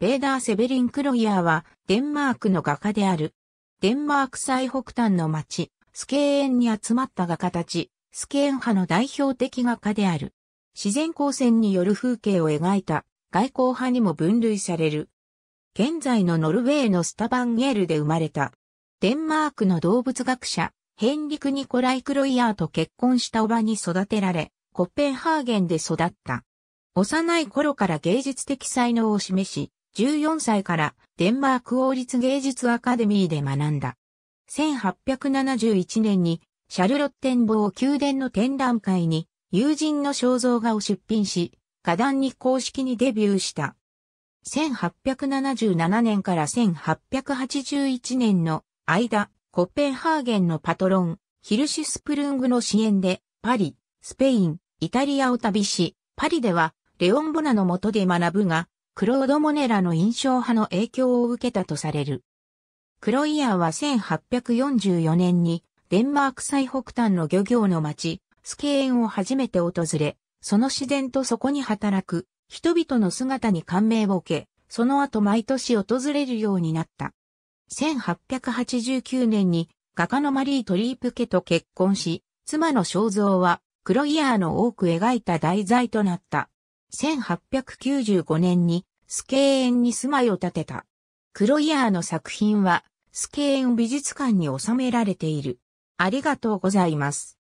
ベーダー・セベリン・クロイヤーは、デンマークの画家である。デンマーク最北端の町、スケーンに集まった画家たち、スケーン派の代表的画家である。自然光線による風景を描いた外交派にも分類される。現在のノルウェーのスタバンゲールで生まれた。デンマークの動物学者、ヘンリク・ニコライ・クロイヤーと結婚したおばに育てられ、コッペンハーゲンで育った。幼い頃から芸術的才能を示し、14歳からデンマーク王立芸術アカデミーで学んだ。1871年にシャルロッテンボー宮殿の展覧会に友人の肖像画を出品し、画壇に公式にデビューした。1877年から1881年の間、コペンハーゲンのパトロン、ヒルシュスプルングの支援で、パリ、スペイン、イタリアを旅し、パリでは、レオン・ボナの下で学ぶが、クロード・モネラの印象派の影響を受けたとされる。クロイヤーは1844年にデンマーク最北端の漁業の町、スケーンを初めて訪れ、その自然とそこに働く人々の姿に感銘を受け、その後毎年訪れるようになった。1889年に画家のマリー・トリープ家と結婚し、妻の肖像はクロイヤーの多く描いた題材となった。1895年にスケーンに住まいを建てた。クロイヤーの作品はスケーン美術館に収められている。ありがとうございます。